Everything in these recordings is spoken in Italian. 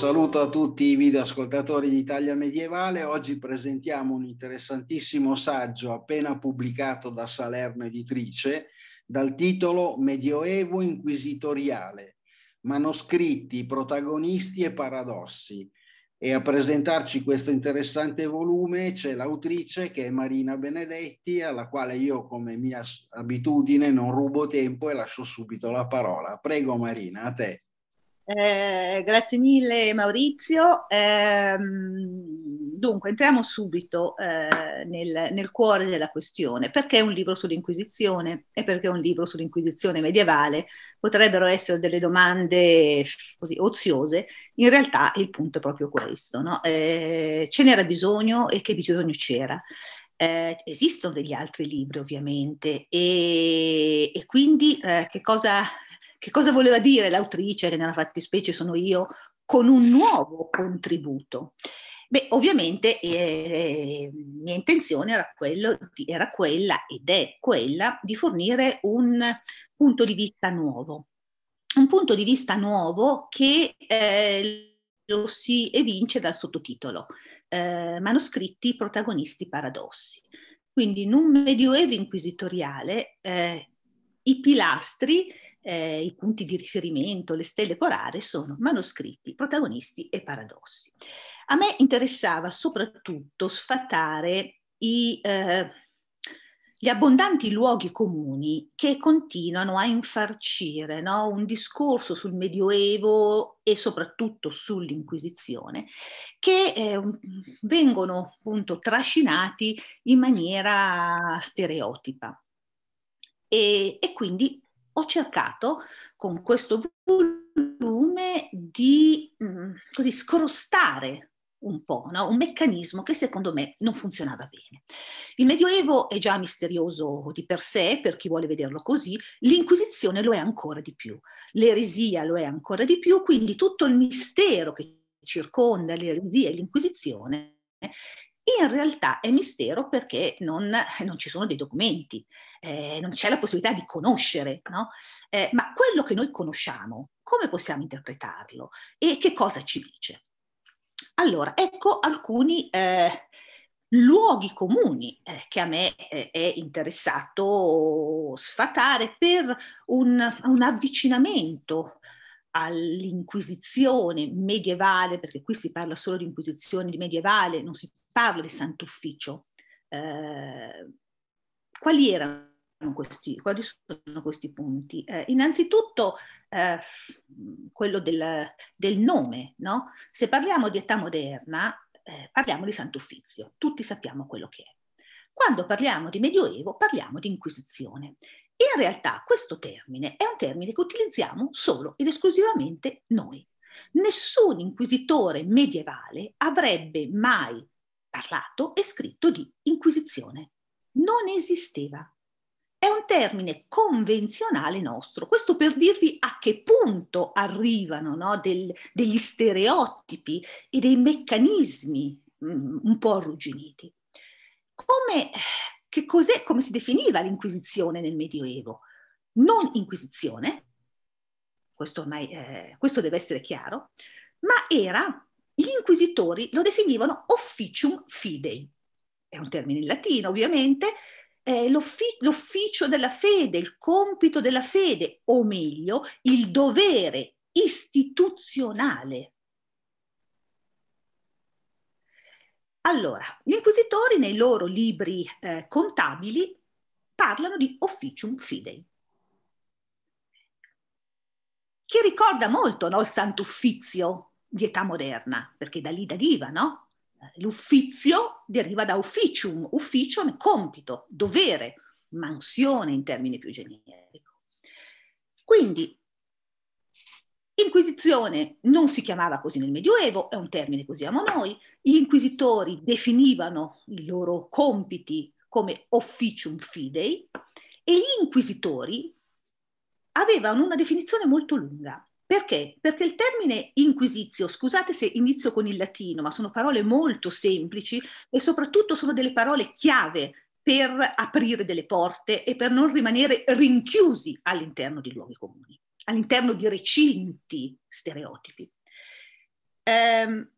saluto a tutti i videoascoltatori di Italia Medievale. Oggi presentiamo un interessantissimo saggio appena pubblicato da Salerno Editrice dal titolo Medioevo inquisitoriale, manoscritti, protagonisti e paradossi. E a presentarci questo interessante volume c'è l'autrice che è Marina Benedetti, alla quale io come mia abitudine non rubo tempo e lascio subito la parola. Prego Marina, a te. Eh, grazie mille Maurizio. Eh, dunque, entriamo subito eh, nel, nel, cuore della questione. Perché un libro sull'Inquisizione e perché un libro sull'Inquisizione medievale potrebbero essere delle domande così oziose. In realtà il punto è proprio questo. No? Eh, ce n'era bisogno e che bisogno c'era? Eh, esistono degli altri libri ovviamente e, e quindi eh, che cosa che cosa voleva dire l'autrice, che nella fattispecie sono io, con un nuovo contributo? Beh, ovviamente eh, mia intenzione era, quello, era, quella ed è quella di fornire un punto di vista nuovo, un punto di vista nuovo che eh, lo si evince dal sottotitolo, eh, manoscritti protagonisti paradossi. Quindi in un medioevo inquisitoriale eh, i pilastri eh, i punti di riferimento, le stelle polari sono manoscritti, protagonisti e paradossi. A me interessava soprattutto sfatare i, eh, gli abbondanti luoghi comuni che continuano a infarcire no? un discorso sul Medioevo e soprattutto sull'Inquisizione, che eh, vengono appunto trascinati in maniera stereotipa. E, e quindi ho cercato con questo volume di mh, mm, così, scrostare un po', no? un meccanismo che secondo me non funzionava bene. Il Medioevo è già misterioso di per sé, per chi vuole vederlo così, l'Inquisizione lo è ancora di più, l'eresia lo è ancora di più, quindi tutto il mistero che circonda l'eresia e l'Inquisizione in realtà è mistero perché non, eh, non ci sono dei documenti, eh, non c'è la possibilità di conoscere, no? eh, ma quello che noi conosciamo, come possiamo interpretarlo e che cosa ci dice? Allora, ecco alcuni eh, luoghi comuni eh, che a me eh, è interessato sfatare per un, un avvicinamento all'inquisizione medievale, perché qui si parla solo di inquisizione medievale, non si parla di Sant'Ufficio. Eh, quali erano questi, quali sono questi punti? Eh, innanzitutto eh, quello del, del nome, no? Se parliamo di età moderna, eh, parliamo di Sant'Uffizio, tutti sappiamo quello che è. Quando parliamo di Medioevo, parliamo di Inquisizione. In realtà questo termine è un termine che utilizziamo solo ed esclusivamente noi. Nessun inquisitore medievale avrebbe mai parlato e scritto di inquisizione. Non esisteva. È un termine convenzionale nostro, questo per dirvi a che punto arrivano no, del, degli stereotipi e dei meccanismi mh, mm, un po' arrugginiti. Come, che cos'è, come si definiva l'Inquisizione nel Medioevo? Non Inquisizione, questo, ormai, eh, questo deve essere chiaro, ma era gli inquisitori lo definivano officium fidei, è un termine in latino ovviamente, eh, l'offi- l'ufficio della fede, il compito della fede, o meglio, il dovere istituzionale. Allora, gli inquisitori nei loro libri eh, contabili parlano di officium fidei, che ricorda molto no, il Sant'Uffizio di età moderna, perché da lì deriva, no? L'uffizio deriva da officium, officium, compito, dovere, mansione in termini più generico. Quindi, Inquisizione non si chiamava così nel Medioevo, è un termine che usiamo noi, gli inquisitori definivano i loro compiti come officium fidei e gli inquisitori avevano una definizione molto lunga. Perché? Perché il termine inquisizio, scusate se inizio con il latino, ma sono parole molto semplici e soprattutto sono delle parole chiave per aprire delle porte e per non rimanere rinchiusi all'interno di luoghi comuni, all'interno di recinti stereotipi. Um,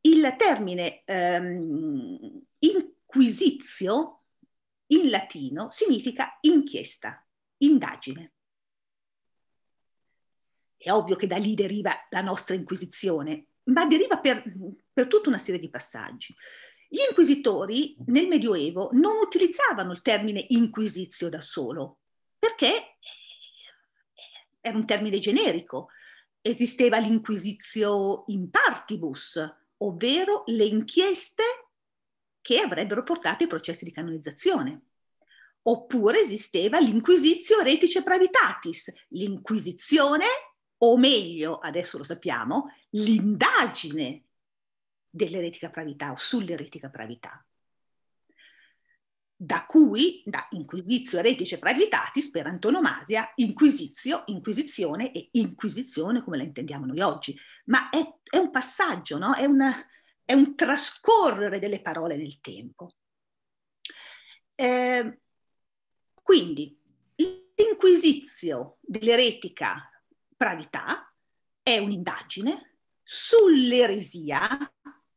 il termine um, inquisizio in latino significa inchiesta, indagine. È ovvio che da lì deriva la nostra Inquisizione, ma deriva per, per tutta una serie di passaggi. Gli inquisitori nel Medioevo non utilizzavano il termine inquisizio da solo, perché era un termine generico. Esisteva l'inquisizio in partibus, ovvero le inchieste che avrebbero portato ai processi di canonizzazione. Oppure esisteva l'inquisizio retice pravitatis, l'inquisizione o meglio, adesso lo sappiamo, l'indagine dell'eretica pravità o sull'eretica pravità, da cui, da inquisizio eretice pravitatis per antonomasia, inquisizio, inquisizione e inquisizione come la intendiamo noi oggi. Ma è, è un passaggio, no? è, una, è, un trascorrere delle parole nel tempo. Eh, quindi l'inquisizio dell'eretica pravità è un'indagine sull'eresia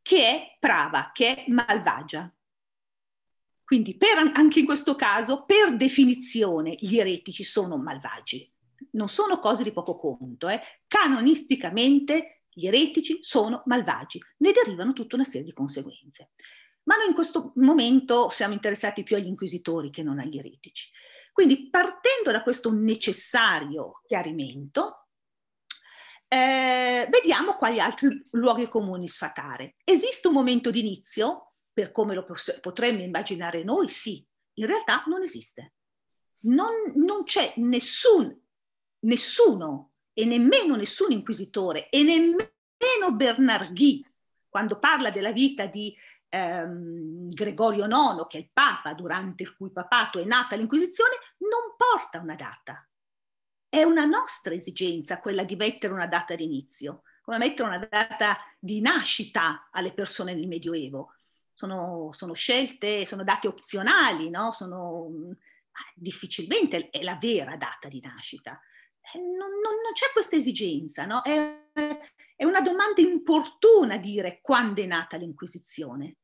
che è prava, che è malvagia. Quindi per, anche in questo caso, per definizione, gli eretici sono malvagi, non sono cose di poco conto. Eh. Canonisticamente gli eretici sono malvagi, ne derivano tutta una serie di conseguenze. Ma noi in questo momento siamo interessati più agli inquisitori che non agli eretici. Quindi partendo da questo necessario chiarimento, eh, vediamo quali altri luoghi comuni sfatare. Esiste un momento d'inizio, per come lo potremmo immaginare noi? Sì, in realtà non esiste. Non, non c'è nessun, nessuno e nemmeno nessun inquisitore e nemmeno Bernarghi quando parla della vita di ehm, Gregorio IX, che è il Papa durante il cui papato è nata l'Inquisizione, non porta una data. È una nostra esigenza quella di mettere una data d'inizio, come mettere una data di nascita alle persone nel Medioevo. Sono, sono scelte, sono date opzionali, no? sono, difficilmente è la vera data di nascita. Eh, non, non, non c'è questa esigenza, no? è, è, una domanda importuna dire quando è nata l'Inquisizione.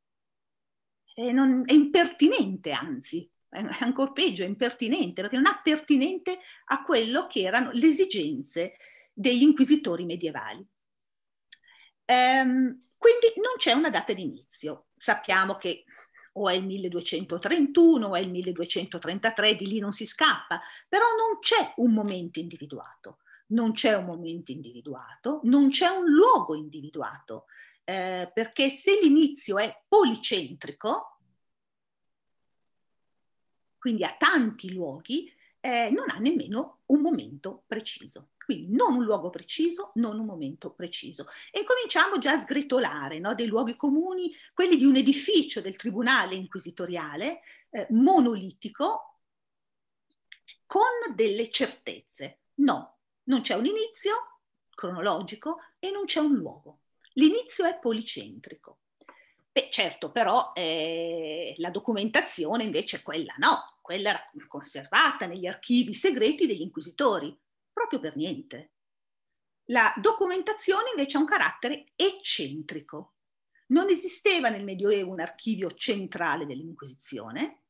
È, eh, non, è impertinente, anzi, è ancora peggio, è impertinente, perché non è pertinente a quello che erano le esigenze degli inquisitori medievali. Ehm, quindi non c'è una data di inizio. Sappiamo che o è il 1231 o è il 1233, di lì non si scappa, però non c'è un momento individuato, non c'è un momento individuato, non c'è un luogo individuato, eh, perché se l'inizio è policentrico, quindi a tanti luoghi, eh, non ha nemmeno un momento preciso. Quindi non un luogo preciso, non un momento preciso. E cominciamo già a sgretolare no, dei luoghi comuni, quelli di un edificio del tribunale inquisitoriale eh, monolitico con delle certezze. No, non c'è un inizio cronologico e non c'è un luogo. L'inizio è policentrico. Beh, certo, però eh, la documentazione invece quella no, quella era conservata negli archivi segreti degli inquisitori, proprio per niente. La documentazione invece ha un carattere eccentrico. Non esisteva nel Medioevo un archivio centrale dell'Inquisizione.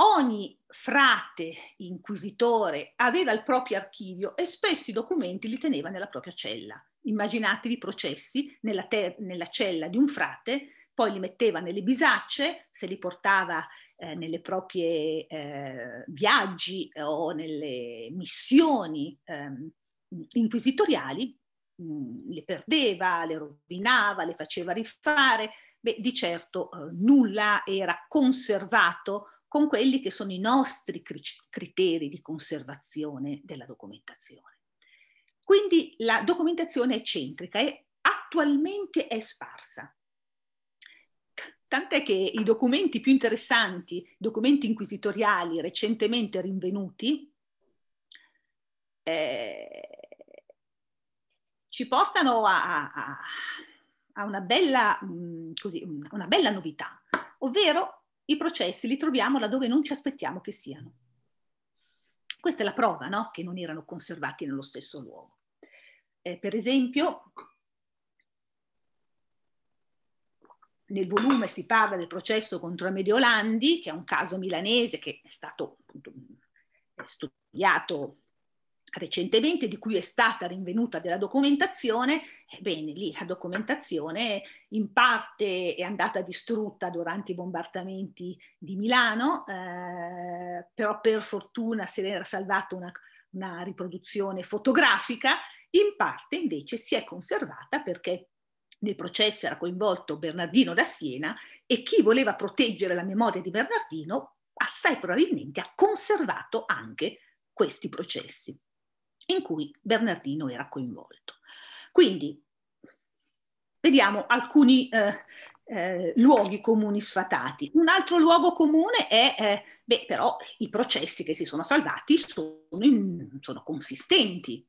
Ogni frate inquisitore aveva il proprio archivio e spesso i documenti li teneva nella propria cella. Immaginatevi i processi nella, nella cella di un frate poi li metteva nelle bisacce, se li portava eh, nelle proprie eh, viaggi eh, o nelle missioni ehm, inquisitoriali, mh, mm, le perdeva, le rovinava, le faceva rifare, beh di certo eh, nulla era conservato con quelli che sono i nostri criteri di conservazione della documentazione. Quindi la documentazione è centrica e attualmente è sparsa. Tant'è che i documenti più interessanti, documenti inquisitoriali recentemente rinvenuti, eh, ci portano a, a, a una, bella, mh, mm, così, mm, una bella novità, ovvero i processi li troviamo laddove non ci aspettiamo che siano. Questa è la prova no? che non erano conservati nello stesso luogo. Eh, per esempio, nel volume si parla del processo contro Mediolandi, che è un caso milanese che è stato appunto, studiato recentemente, di cui è stata rinvenuta della documentazione, ebbene lì la documentazione in parte è andata distrutta durante i bombardamenti di Milano, eh, però per fortuna se ne era salvata una, una riproduzione fotografica, in parte invece si è conservata perché nel processo era coinvolto Bernardino da Siena e chi voleva proteggere la memoria di Bernardino assai probabilmente ha conservato anche questi processi in cui Bernardino era coinvolto. Quindi vediamo alcuni eh, eh, luoghi comuni sfatati. Un altro luogo comune è, eh, beh, però i processi che si sono salvati sono, in, sono consistenti,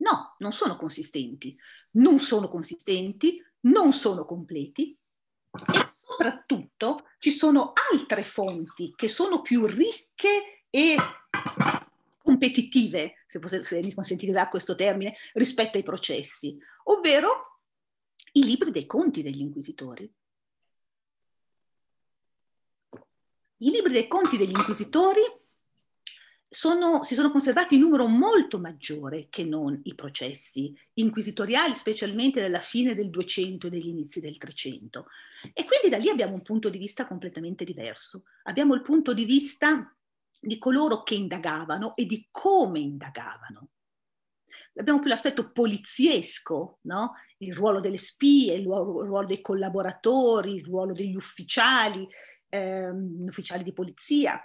No, non sono consistenti, non sono consistenti, non sono completi e soprattutto ci sono altre fonti che sono più ricche e competitive, se, posso, se mi consentirà questo termine, rispetto ai processi, ovvero i libri dei conti degli inquisitori. I libri dei conti degli inquisitori sono, si sono conservati in numero molto maggiore che non i processi inquisitoriali, specialmente della fine del 200 e degli inizi del 300. E quindi da lì abbiamo un punto di vista completamente diverso. Abbiamo il punto di vista di coloro che indagavano e di come indagavano. Abbiamo più l'aspetto poliziesco, no? il ruolo delle spie, il ruolo, il ruolo dei collaboratori, il ruolo degli ufficiali, ehm, ufficiali di polizia,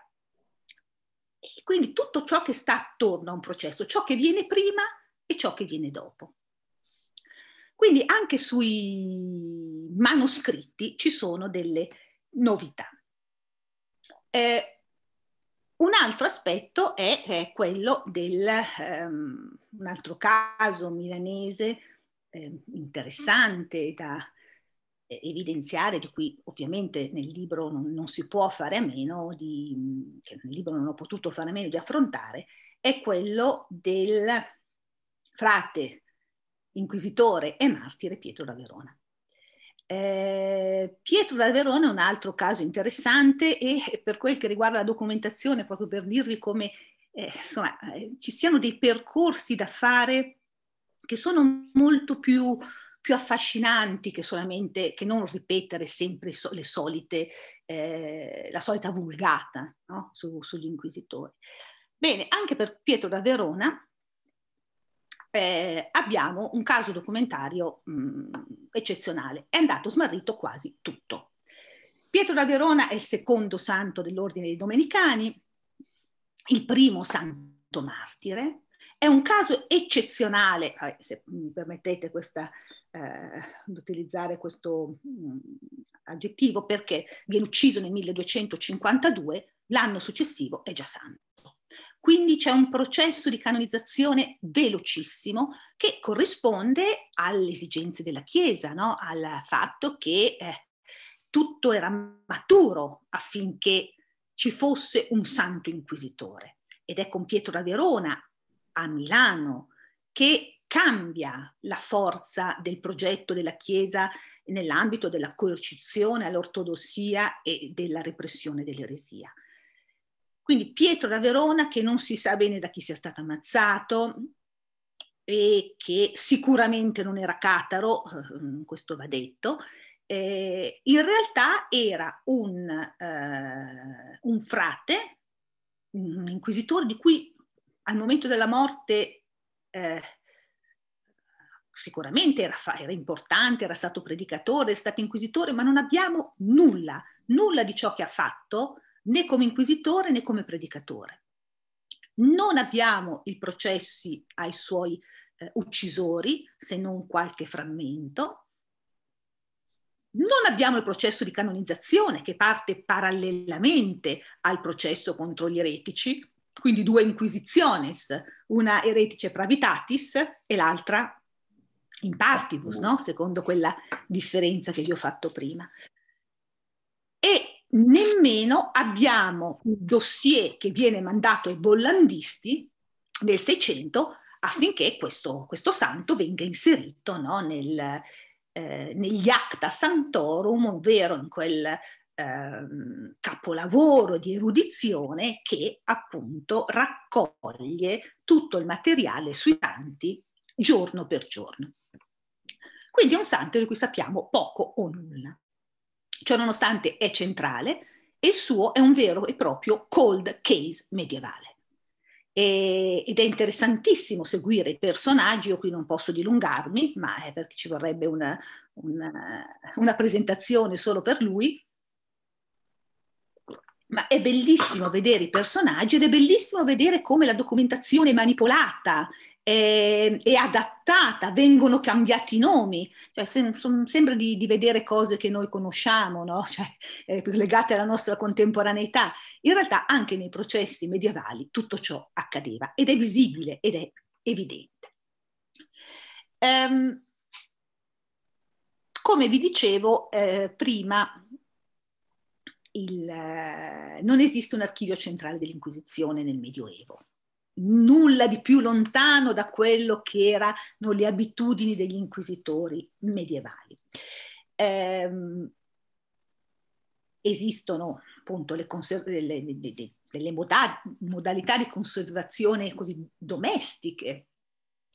quindi tutto ciò che sta attorno a un processo, ciò che viene prima e ciò che viene dopo. Quindi anche sui manoscritti ci sono delle novità. Eh, un altro aspetto è, è quello del, um, un altro caso milanese eh, interessante da evidenziare, di cui ovviamente nel libro non, non si può fare a meno, di, che nel libro non ho potuto fare a meno di affrontare, è quello del frate, inquisitore e martire Pietro da Verona. Eh, Pietro da Verona è un altro caso interessante e per quel che riguarda la documentazione, proprio per dirvi come eh, insomma, eh, ci siano dei percorsi da fare che sono molto più più affascinanti che solamente, che non ripetere sempre so, le solite, eh, la solita vulgata no? Su, sugli inquisitori. Bene, anche per Pietro da Verona eh, abbiamo un caso documentario mh, mm, eccezionale, è andato smarrito quasi tutto. Pietro da Verona è il secondo santo dell'ordine dei Domenicani, il primo santo martire, è un caso eccezionale, se mi permettete questa, eh, di utilizzare questo mh, mm, aggettivo, perché viene ucciso nel 1252, l'anno successivo è già santo. Quindi c'è un processo di canonizzazione velocissimo che corrisponde alle esigenze della Chiesa, no? al fatto che eh, tutto era maturo affinché ci fosse un santo inquisitore. Ed è con Pietro da Verona a Milano, che cambia la forza del progetto della Chiesa nell'ambito della coercizione all'ortodossia e della repressione dell'eresia. Quindi Pietro da Verona, che non si sa bene da chi sia stato ammazzato e che sicuramente non era cataro, eh, questo va detto, eh, in realtà era un, eh, un frate, un inquisitore di cui al momento della morte eh, sicuramente era, era, importante, era stato predicatore, è stato inquisitore, ma non abbiamo nulla, nulla di ciò che ha fatto né come inquisitore né come predicatore. Non abbiamo i processi ai suoi eh, uccisori, se non qualche frammento. Non abbiamo il processo di canonizzazione che parte parallelamente al processo contro gli eretici, quindi due inquisitiones, una eretice pravitatis e l'altra in partibus, no? secondo quella differenza che vi ho fatto prima. E nemmeno abbiamo un dossier che viene mandato ai bollandisti del Seicento affinché questo, questo, santo venga inserito no? Nel, eh, negli acta santorum, ovvero in quel ehm, capolavoro di erudizione che appunto raccoglie tutto il materiale sui santi giorno per giorno. Quindi è un santo di cui sappiamo poco o nulla. Ciononostante è centrale e il suo è un vero e proprio cold case medievale. E, ed è interessantissimo seguire i personaggi, io qui non posso dilungarmi, ma è perché ci vorrebbe una, una, una presentazione solo per lui, ma è bellissimo vedere i personaggi ed è bellissimo vedere come la documentazione è manipolata, e adattata, vengono cambiati i nomi, cioè, se, son, sembra di, di, vedere cose che noi conosciamo, no? cioè, eh, legate alla nostra contemporaneità. In realtà anche nei processi medievali tutto ciò accadeva ed è visibile ed è evidente. Um, come vi dicevo eh, prima, il, eh, non esiste un archivio centrale dell'Inquisizione nel Medioevo. Nulla di più lontano da quello che erano le abitudini degli inquisitori medievali. Eh, esistono appunto le, conser- le, le, le moda- modalità di conservazione così domestiche,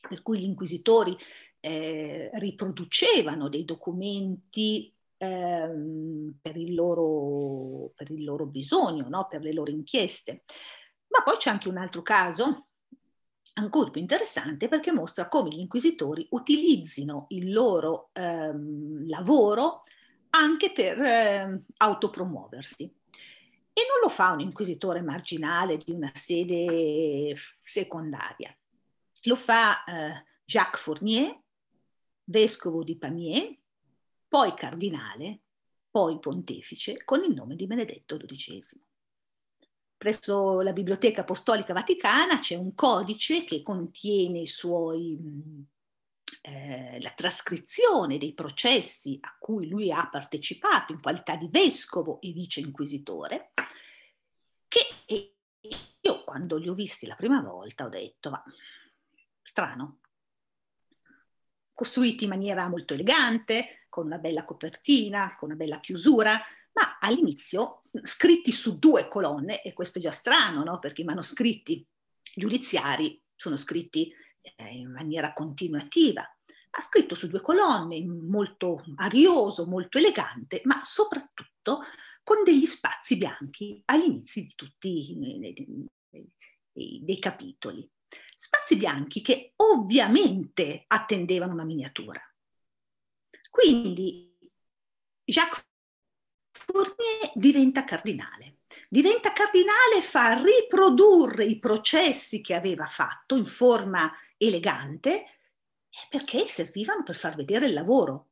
per cui gli inquisitori eh, riproducevano dei documenti ehm, per, il loro, per, il loro, bisogno, no? per le loro inchieste. Ma poi c'è anche un altro caso, ancora più interessante, perché mostra come gli inquisitori utilizzino il loro ehm, lavoro anche per ehm, autopromuoversi. E non lo fa un inquisitore marginale di una sede secondaria, lo fa eh, Jacques Fournier, vescovo di Pamiers, poi cardinale, poi pontefice, con il nome di Benedetto XII. Presso la Biblioteca Apostolica Vaticana c'è un codice che contiene suoi, eh, la trascrizione dei processi a cui lui ha partecipato in qualità di vescovo e vice inquisitore, che io quando li ho visti la prima volta ho detto, ma strano, costruiti in maniera molto elegante, con una bella copertina, con una bella chiusura, ma all'inizio scritti su due colonne, e questo è già strano, no? perché i manoscritti giudiziari sono scritti eh, in maniera continuativa, ha scritto su due colonne, molto arioso, molto elegante, ma soprattutto con degli spazi bianchi agli inizi di tutti dei capitoli spazi bianchi che ovviamente attendevano una miniatura. Quindi Jacques Fournier diventa cardinale. Diventa cardinale, fa riprodurre i processi che aveva fatto in forma elegante eh, perché servivano per far vedere il lavoro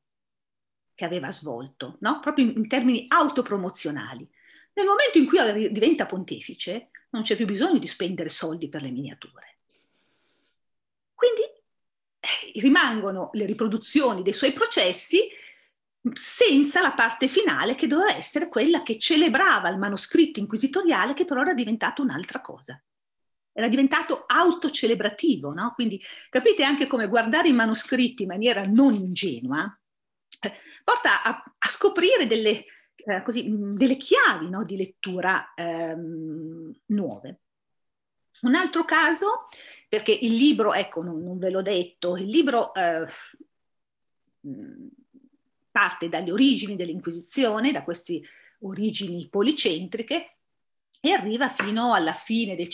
che aveva svolto, no? proprio in termini autopromozionali. Nel momento in cui diventa pontefice, non c'è più bisogno di spendere soldi per le miniature. Quindi eh, rimangono le riproduzioni dei suoi processi senza la parte finale che doveva essere quella che celebrava il manoscritto inquisitoriale che però era diventato un'altra cosa. Era diventato autocelebrativo, no? Quindi capite anche come guardare i manoscritti in maniera non ingenua eh, porta a, a, scoprire delle, eh, così, mh, delle chiavi no? di lettura ehm, nuove. Un altro caso, perché il libro, ecco, non, non ve l'ho detto, il libro eh, parte dalle origini dell'Inquisizione, da queste origini policentriche, e arriva fino alla fine del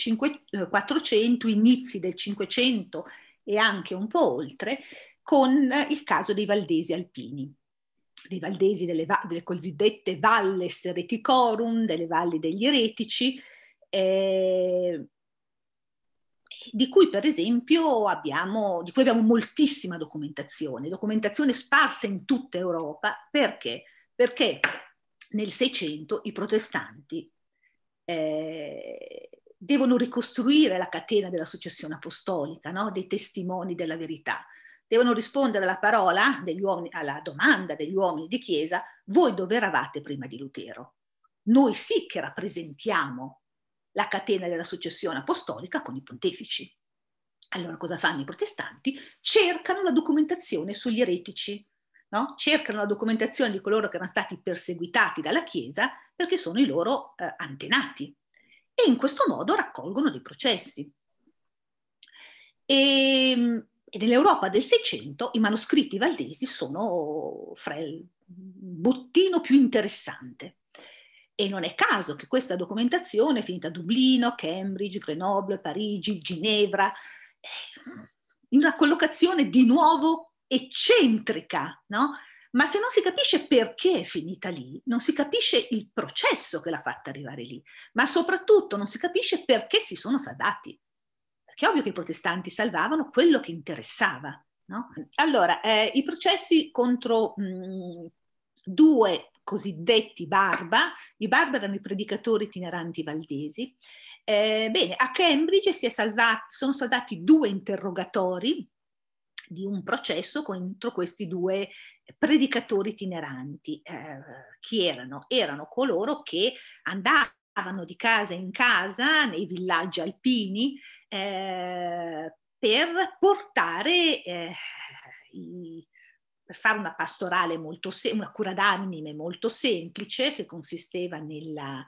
400, eh, inizi del 500 e anche un po' oltre, con il caso dei Valdesi alpini, dei Valdesi delle, delle cosiddette Valles Reticorum, delle valli degli eretici, eh, di cui per esempio abbiamo, cui abbiamo moltissima documentazione, documentazione sparsa in tutta Europa, perché? Perché nel Seicento i protestanti eh, devono ricostruire la catena della successione apostolica, no? dei testimoni della verità. Devono rispondere alla parola, uomini, alla domanda degli uomini di chiesa, voi dove eravate prima di Lutero? Noi sì che rappresentiamo la catena della successione apostolica con i pontefici. Allora cosa fanno i protestanti? Cercano la documentazione sugli eretici, no? cercano la documentazione di coloro che erano stati perseguitati dalla Chiesa perché sono i loro eh, antenati e in questo modo raccolgono dei processi. E, ehm, e nell'Europa del Seicento i manoscritti valdesi sono fra il bottino più interessante. E non è caso che questa documentazione è finita a Dublino, Cambridge, Grenoble, Parigi, Ginevra, in una collocazione di nuovo eccentrica, no? Ma se non si capisce perché è finita lì, non si capisce il processo che l'ha fatta arrivare lì, ma soprattutto non si capisce perché si sono salvati. Perché è ovvio che i protestanti salvavano quello che interessava. No? Allora, eh, i processi contro mh, mm, due cosiddetti barba, i barba erano i predicatori itineranti valdesi. Eh, bene, a Cambridge salvato, sono salvati due interrogatori di un processo contro questi due predicatori itineranti. Eh, chi erano? Erano coloro che andavano di casa in casa nei villaggi alpini eh, per portare eh, i per fare una pastorale molto semplice, una cura d'anime molto semplice che consisteva nella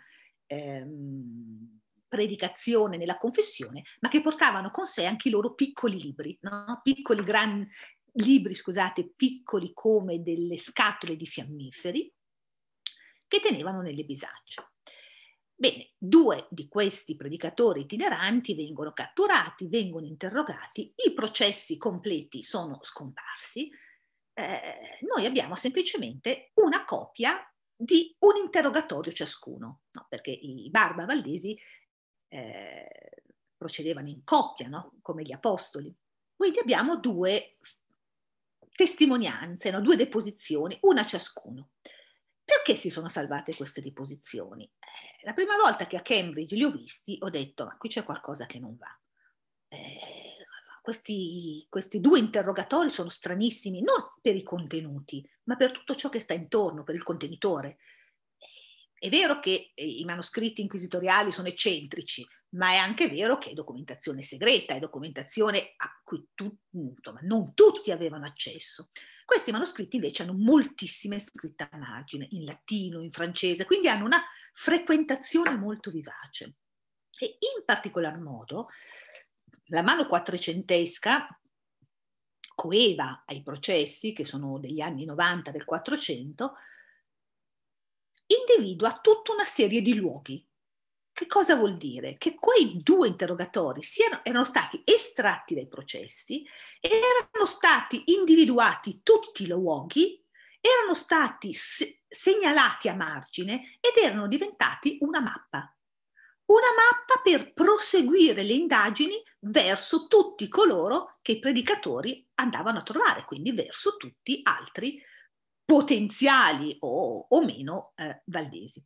ehm, predicazione, nella confessione, ma che portavano con sé anche i loro piccoli libri, no? piccoli gran, libri, scusate, piccoli come delle scatole di fiammiferi che tenevano nelle bisacce. Bene, due di questi predicatori itineranti vengono catturati, vengono interrogati, i processi completi sono scomparsi, eh, noi abbiamo semplicemente una copia di un interrogatorio ciascuno, no? perché i barba valdesi eh, procedevano in coppia, no? come gli apostoli. Quindi abbiamo due testimonianze, no? due deposizioni, una ciascuno. Perché si sono salvate queste deposizioni? Eh, la prima volta che a Cambridge li ho visti ho detto, ma qui c'è qualcosa che non va. Eh, questi, questi due interrogatori sono stranissimi, non per i contenuti, ma per tutto ciò che sta intorno, per il contenitore. È vero che eh, i manoscritti inquisitoriali sono eccentrici, ma è anche vero che è documentazione segreta, è documentazione a cui tu, insomma, non tutti avevano accesso. Questi manoscritti invece hanno moltissime scritte a margine, in latino, in francese, quindi hanno una frequentazione molto vivace. E in particolar modo la mano quattrocentesca coeva ai processi, che sono degli anni 90 del 400, individua tutta una serie di luoghi. Che cosa vuol dire? Che quei due interrogatori erano, erano stati estratti dai processi, erano stati individuati tutti i luoghi, erano stati se- segnalati a margine ed erano diventati una mappa una mappa per proseguire le indagini verso tutti coloro che i predicatori andavano a trovare, quindi verso tutti altri potenziali o, o meno eh, valdesi.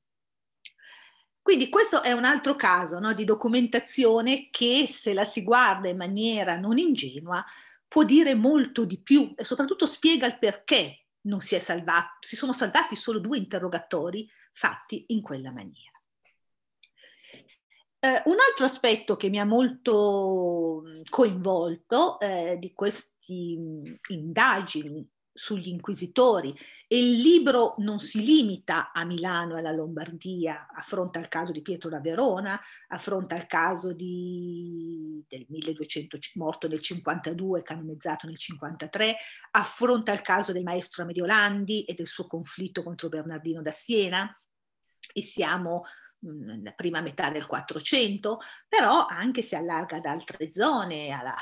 Quindi questo è un altro caso no, di documentazione che se la si guarda in maniera non ingenua può dire molto di più e soprattutto spiega il perché non si, è salvato, si sono salvati solo due interrogatori fatti in quella maniera. Eh, un altro aspetto che mi ha molto mm, coinvolto eh, di queste mm, indagini sugli inquisitori e il libro non si limita a Milano e alla Lombardia, affronta il caso di Pietro da Verona, affronta il caso di, del 1200 morto nel 52, canonizzato nel 53, affronta il caso del maestro Mediolandi e del suo conflitto contro Bernardino da Siena e siamo nella mhmm, prima metà del 400, però anche si allarga ad altre zone, alla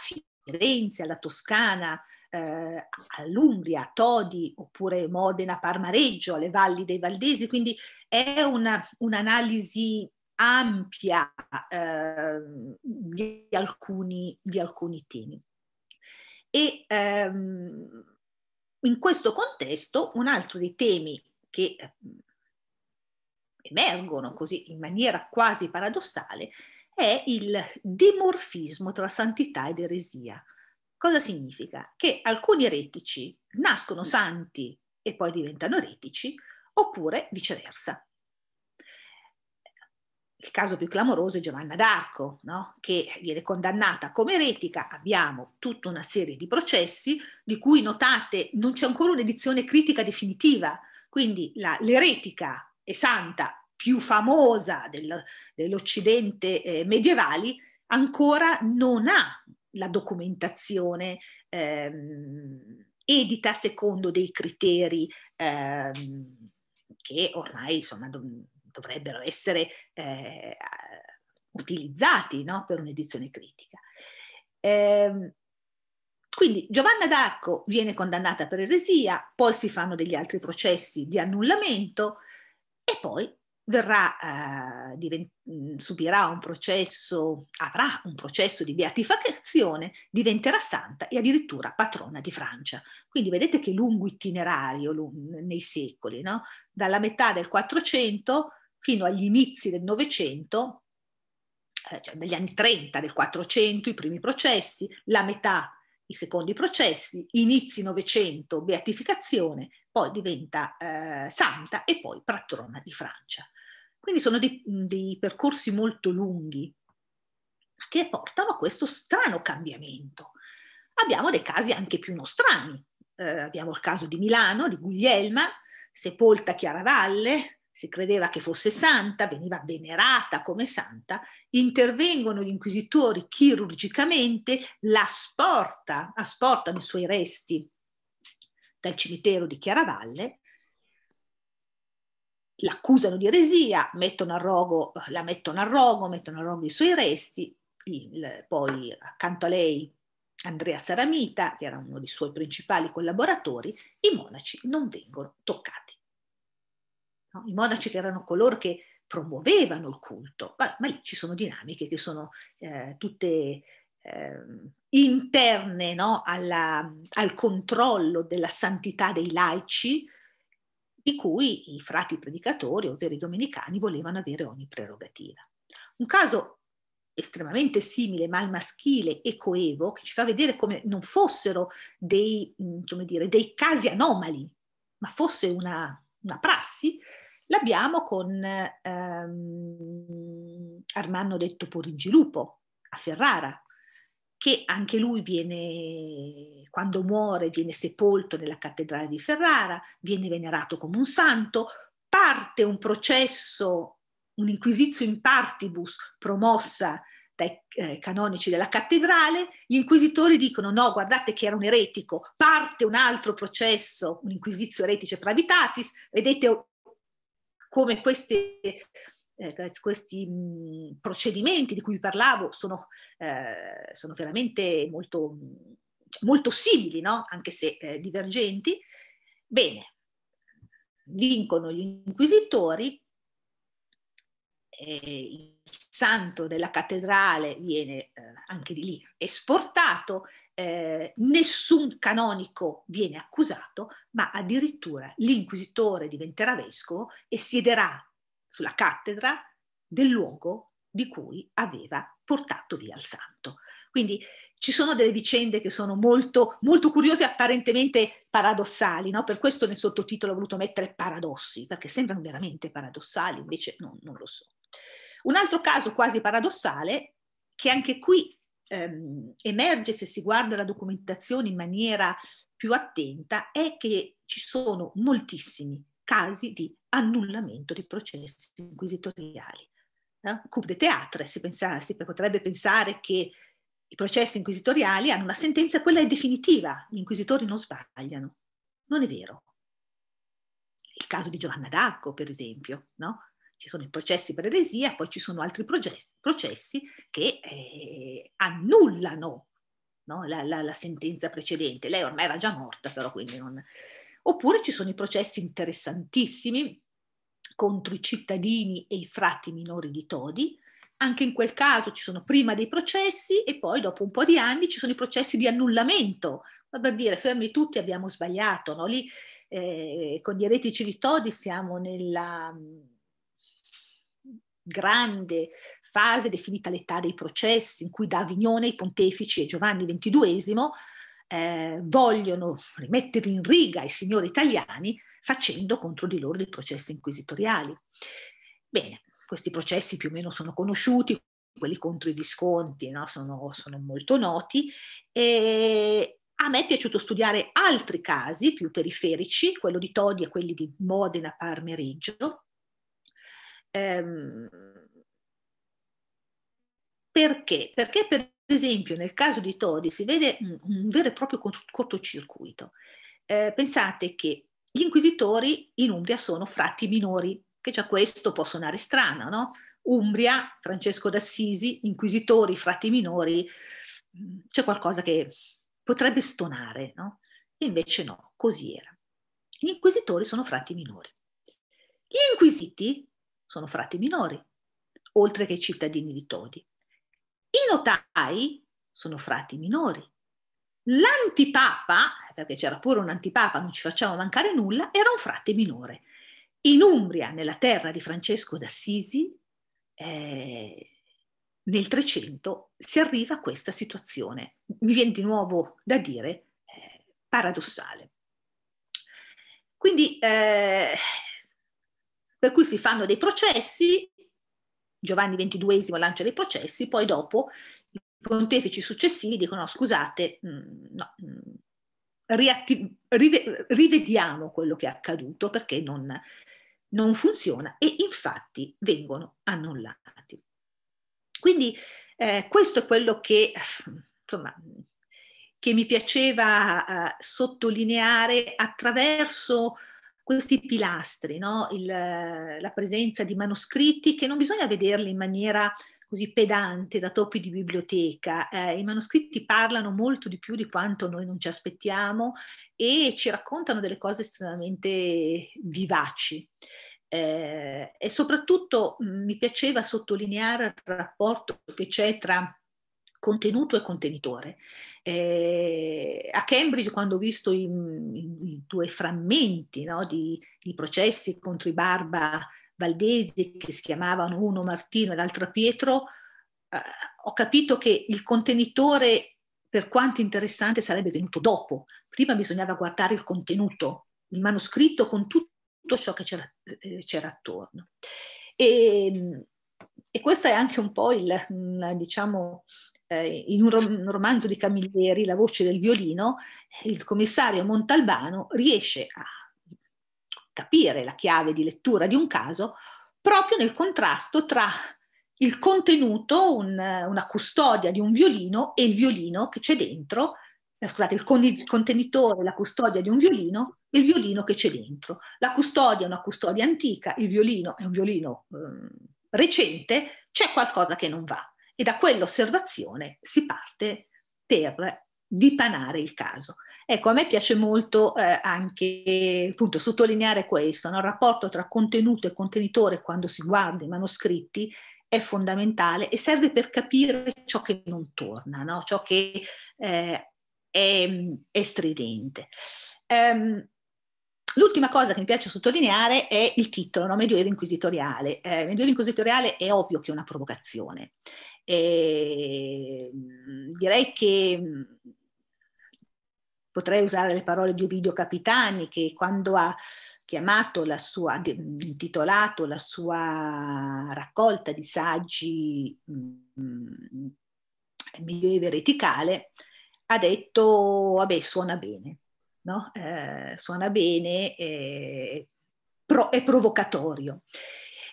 Firenze, alla Toscana, eh, all'Umbria, a Todi, oppure Modena, Parmareggio, alle valli dei Valdesi, quindi è una, un'analisi ampia eh, di, alcuni, di, alcuni, temi. E ehm, in questo contesto un altro dei temi che emergono così in maniera quasi paradossale è il dimorfismo tra santità ed eresia. Cosa significa? Che alcuni eretici nascono mm. santi e poi diventano eretici, oppure viceversa. Il caso più clamoroso è Giovanna d'Arco, no? che viene condannata come eretica. Abbiamo tutta una serie di processi di cui notate non c'è ancora un'edizione critica definitiva, quindi la, l'eretica è santa più famosa del, dell'Occidente eh, medievali, ancora non ha la documentazione ehm, edita secondo dei criteri ehm, che ormai insomma, dov dovrebbero essere eh, utilizzati no? per un'edizione critica. Ehm, quindi Giovanna d'Arco viene condannata per eresia, poi si fanno degli altri processi di annullamento e poi verrà, eh, divent- mm, subirà un processo, avrà un processo di beatificazione, diventerà santa e addirittura patrona di Francia. Quindi vedete che lungo itinerario lung- nei secoli, no? dalla metà del 400 fino agli inizi del Novecento, eh, cioè negli anni 30 del 400 i primi processi, la metà i secondi processi, inizi Novecento beatificazione, poi diventa eh, santa e poi patrona di Francia. Quindi sono dei, dei percorsi molto lunghi che portano a questo strano cambiamento. Abbiamo dei casi anche più nostrani. Eh, abbiamo il caso di Milano, di Guglielma, sepolta a Chiaravalle, si credeva che fosse santa, veniva venerata come santa, intervengono gli inquisitori chirurgicamente, la sporta, asportano i suoi resti dal cimitero di Chiaravalle l'accusano di eresia, mettono a rogo, eh, la mettono a rogo, mettono a rogo i suoi resti, il, poi accanto a lei Andrea Saramita, che era uno dei suoi principali collaboratori, i monaci non vengono toccati. No? I monaci che erano coloro che promuovevano il culto, ma, ma lì ci sono dinamiche che sono eh, tutte eh, interne no? Alla, al controllo della santità dei laici, di cui i frati predicatori, ovvero i domenicani, volevano avere ogni prerogativa. Un caso estremamente simile, ma al maschile e coevo, che ci fa vedere come non fossero dei, mm, come dire, dei casi anomali, ma fosse una, una prassi, l'abbiamo con ehm, Armanno detto Poringilupo a Ferrara, che anche lui viene, quando muore, viene sepolto nella cattedrale di Ferrara, viene venerato come un santo, parte un processo, un inquisizio in partibus promossa dai eh, canonici della cattedrale, gli inquisitori dicono no, guardate che era un eretico, parte un altro processo, un inquisizio eretice pravitatis, vedete oh, come queste eh, questi mh, mhmm, procedimenti di cui vi parlavo sono, eh, sono veramente molto, cioè, molto simili, no? anche se eh, divergenti. Bene, vincono gli inquisitori, il santo della cattedrale viene eh, anche di lì esportato, eh, nessun canonico viene accusato, ma addirittura l'inquisitore diventerà vescovo e siederà sulla cattedra del luogo di cui aveva portato via il santo. Quindi ci sono delle vicende che sono molto, molto curiose, apparentemente paradossali, no? per questo nel sottotitolo ho voluto mettere paradossi, perché sembrano veramente paradossali, invece non, non lo so. Un altro caso quasi paradossale, che anche qui ehm, emerge se si guarda la documentazione in maniera più attenta, è che ci sono moltissimi casi di annullamento di processi inquisitoriali. Eh? Cub teatre, si, pensa, si potrebbe pensare che i processi inquisitoriali hanno una sentenza, quella è definitiva, gli inquisitori non sbagliano. Non è vero. Il caso di Giovanna d'Arco, per esempio, no? Ci sono i processi per eresia, poi ci sono altri processi, processi che eh, annullano no? la, la, la sentenza precedente. Lei ormai era già morta, però quindi non, Oppure ci sono i processi interessantissimi contro i cittadini e i frati minori di Todi. Anche in quel caso ci sono prima dei processi e poi dopo un po' di anni ci sono i processi di annullamento, ma per dire fermi tutti abbiamo sbagliato, no? Lì eh, con gli eretici di Todi siamo nella mm, grande fase definita l'età dei processi, in cui da Avignone i pontefici e Giovanni XXII eh, vogliono rimettere in riga i signori italiani facendo contro di loro dei processi inquisitoriali. Bene, questi processi più o meno sono conosciuti, quelli contro i Visconti no? sono, sono, molto noti. E a me è piaciuto studiare altri casi più periferici, quello di Todi e quelli di Modena, Parmeriggio. ehm, perché? Perché per esempio nel caso di Todi si vede un, un vero e proprio cortocircuito. Eh, pensate che gli inquisitori in Umbria sono fratti minori, che già questo può suonare strano, no? Umbria, Francesco d'Assisi, inquisitori, frati minori, mm, c'è qualcosa che potrebbe stonare, no? Invece no, così era. Gli inquisitori sono frati minori. Gli inquisiti sono frati minori, oltre che i cittadini di Todi. I notai sono frati minori. L'antipapa, eh, perché c'era pure un antipapa, non ci facciamo mancare nulla, era un frate minore. In Umbria, nella terra di Francesco d'Assisi, eh, nel 300 si arriva a questa situazione, mi viene di nuovo da dire, eh, paradossale. Quindi, eh, per cui si fanno dei processi, Giovanni XXII lancia dei processi, poi dopo i pontefici successivi dicono scusate, mm, no, mh, mm, rive- rivediamo quello che è accaduto perché non, non funziona e infatti vengono annullati. Quindi eh, questo è quello che, insomma, che mi piaceva eh, sottolineare attraverso questi pilastri, no? Il, la presenza di manoscritti che non bisogna vederli in maniera così pedante da topi di biblioteca. Eh, I manoscritti parlano molto di più di quanto noi non ci aspettiamo e ci raccontano delle cose estremamente vivaci. Eh, e soprattutto mh, mm, mi piaceva sottolineare il rapporto che c'è tra contenuto e contenitore. Eh, a Cambridge, quando ho visto i, i, i due frammenti no, di, di, processi contro i barba valdesi che si chiamavano uno Martino e l'altro Pietro, eh, ho capito che il contenitore, per quanto interessante, sarebbe venuto dopo. Prima bisognava guardare il contenuto, il manoscritto con tutto ciò che c'era, eh, c'era attorno. E, e questo è anche un po' il, mm, diciamo, eh, in un, rom- un romanzo di Camilleri, La voce del violino, il commissario Montalbano riesce a capire la chiave di lettura di un caso proprio nel contrasto tra il contenuto, un, una custodia di un violino e il violino che c'è dentro, eh, scusate, il, con- il contenitore, la custodia di un violino e il violino che c'è dentro. La custodia è una custodia antica, il violino è un violino eh, recente, c'è qualcosa che non va e da quell'osservazione si parte per dipanare il caso. Ecco, a me piace molto eh, anche appunto sottolineare questo, no? il rapporto tra contenuto e contenitore quando si guarda i manoscritti è fondamentale e serve per capire ciò che non torna, no? ciò che eh, è, è, stridente. Um, L'ultima cosa che mi piace sottolineare è il titolo, no? Medioevo inquisitoriale. Eh, Medioevo inquisitoriale è ovvio che è una provocazione eh, direi che mm, potrei usare le parole di Ovidio Capitani che quando ha chiamato la sua, intitolato la sua raccolta di saggi mh, mm, Medioevo Ereticale, ha detto, vabbè, suona bene, no? eh, suona bene, eh, pro, è provocatorio.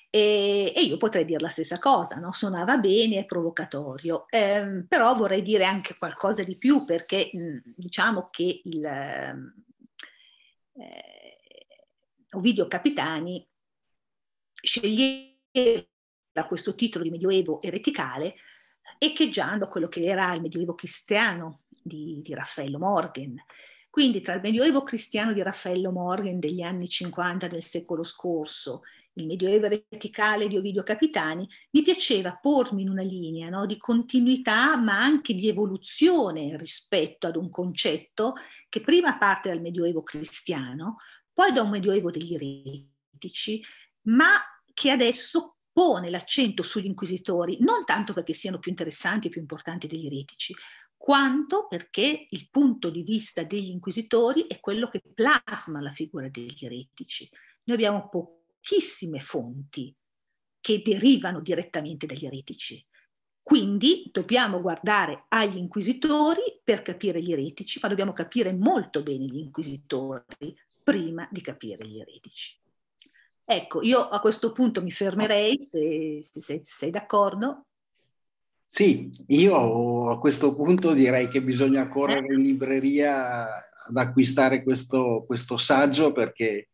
E, e, io potrei dire la stessa cosa, no? suonava bene, è provocatorio, eh, però vorrei dire anche qualcosa di più perché mh, diciamo che il, ehm, eh, Ovidio Capitani sceglieva questo titolo di Medioevo ereticale echeggiando quello che era il Medioevo cristiano di, di Raffaello Morgan. Quindi tra il Medioevo cristiano di Raffaello Morgan degli anni 50 del secolo scorso il Medioevo verticale di Ovidio Capitani, mi piaceva pormi in una linea no, di continuità ma anche di evoluzione rispetto ad un concetto che prima parte dal Medioevo cristiano, poi da un Medioevo degli eretici, ma che adesso pone l'accento sugli inquisitori, non tanto perché siano più interessanti e più importanti degli eretici, quanto perché il punto di vista degli inquisitori è quello che plasma la figura degli eretici. Noi abbiamo poco pochissime fonti che derivano direttamente dagli eretici. Quindi dobbiamo guardare agli inquisitori per capire gli eretici, ma dobbiamo capire molto bene gli inquisitori prima di capire gli eretici. Ecco, io a questo punto mi fermerei, se, se, se sei d'accordo. Sì, io a questo punto direi che bisogna correre in eh? libreria ad acquistare questo, questo saggio perché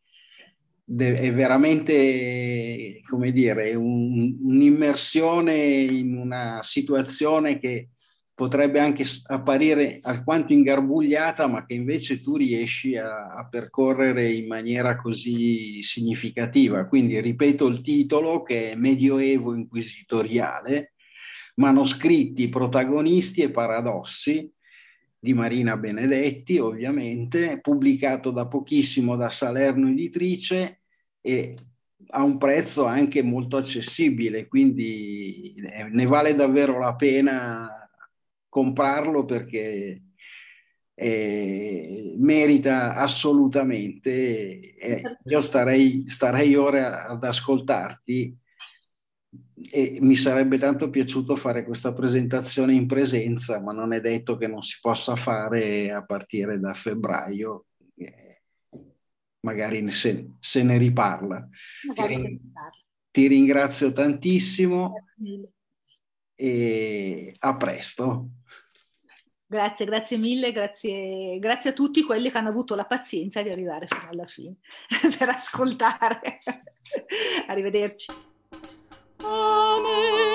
è veramente, come dire, un, un'immersione in una situazione che potrebbe anche apparire alquanto ingarbugliata, ma che invece tu riesci a, a percorrere in maniera così significativa. Quindi ripeto il titolo che è Medioevo inquisitoriale, manoscritti, protagonisti e paradossi di Marina Benedetti, ovviamente, pubblicato da pochissimo da Salerno Editrice e a un prezzo anche molto accessibile, quindi eh, ne vale davvero la pena comprarlo perché eh, merita assolutamente. Eh, io starei, starei ora ad ascoltarti e mi sarebbe tanto piaciuto fare questa presentazione in presenza, ma non è detto che non si possa fare a partire da febbraio magari se, se ne riparla. Ti, ti, ringrazio tantissimo e a presto. Grazie, grazie mille, grazie, grazie a tutti quelli che hanno avuto la pazienza di arrivare fino alla fine per ascoltare. Arrivederci. Amen.